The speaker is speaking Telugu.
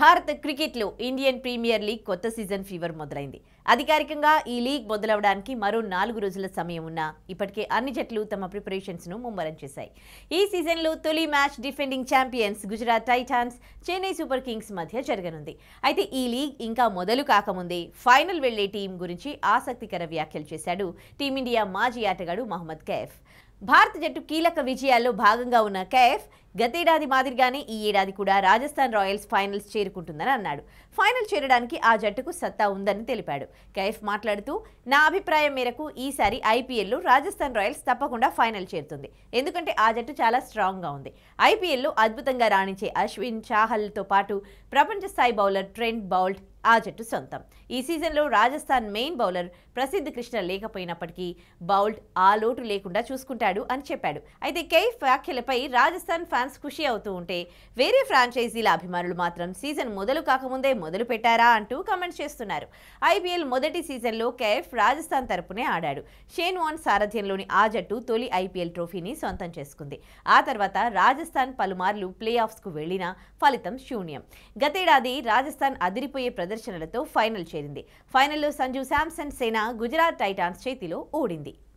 భారత క్రికెట్లో ఇండియన్ ప్రీమియర్ లీగ్ కొత్త సీజన్ ఫీవర్ మొదలైంది అధికారికంగా ఈ లీగ్ మొదలవడానికి మరో నాలుగు రోజుల సమయం ఉన్నా ఇప్పటికే అన్ని జట్లు తమ ప్రిపరేషన్స్ను ముమ్మరం చేశాయి ఈ సీజన్లో తొలి match defending champions Gujarat Titans Chennai Super Kings మధ్య జరగనుంది అయితే ఈ లీగ్ ఇంకా మొదలు కాకముందే ఫైనల్ వెళ్లే టీం గురించి ఆసక్తికర వ్యాఖ్యలు చేశాడు టీమిండియా మాజీ ఆటగాడు మహమ్మద్ కైఫ్ భారత జట్టు కీలక విజయాల్లో భాగంగా ఉన్న కైఫ్ గతేడాది మాదిరిగానే ఈ ఏడాది కూడా రాజస్థాన్ రాయల్స్ ఫైనల్స్ చేరుకుంటుందని అన్నాడు ఫైనల్ చేరడానికి ఆ జట్టుకు సత్తా ఉందని తెలిపాడు కైఫ్ మాట్లాడుతూ నా అభిప్రాయం మేరకు ఈసారి ఐపీఎల్లో రాజస్థాన్ రాయల్స్ తప్పకుండా ఫైనల్ చేరుతుంది ఎందుకంటే ఆ జట్టు చాలా స్ట్రాంగ్గా ఉంది ఐపీఎల్లో అద్భుతంగా రాణించే అశ్విన్ చాహల్తో పాటు ప్రపంచ స్థాయి బౌలర్ ట్రెంట్ బౌల్ట్ ఆ జట్టు సొంతం ఈ సీజన్లో రాజస్థాన్ మెయిన్ బౌలర్ ప్రసిద్ధ కృష్ణ లేకపోయినప్పటికీ బౌల్డ్ ఆ లోటు లేకుండా చూసుకుంటాడు అని చెప్పాడు అయితే కేఫ్ వ్యాఖ్యలపై రాజస్థాన్ ఫ్యాన్స్ ఖుషి అవుతూ ఉంటే వేరే ఫ్రాంచైజీల అభిమానులు మాత్రం సీజన్ మొదలు కాకముందే మొదలు పెట్టారా అంటూ కమెంట్ చేస్తున్నారు ఐపీఎల్ మొదటి సీజన్లో కైఫ్ రాజస్థాన్ తరపునే ఆడాడు షేన్ వాన్ సారథ్యంలోని ఆ జట్టు తొలి ఐపీఎల్ ట్రోఫీని సొంతం చేసుకుంది ఆ తర్వాత రాజస్థాన్ పలుమార్లు ప్లే ఆఫ్స్కు వెళ్లినా ఫలితం శూన్యం గతేడాది రాజస్థాన్ అదిరిపోయే ప్రదర్శనలతో ఫైనల్ చేరింది ఫైనల్లో సంజు శాంసన్ సేన గుజరాత్ టైటాన్స్ చేతిలో ఓడింది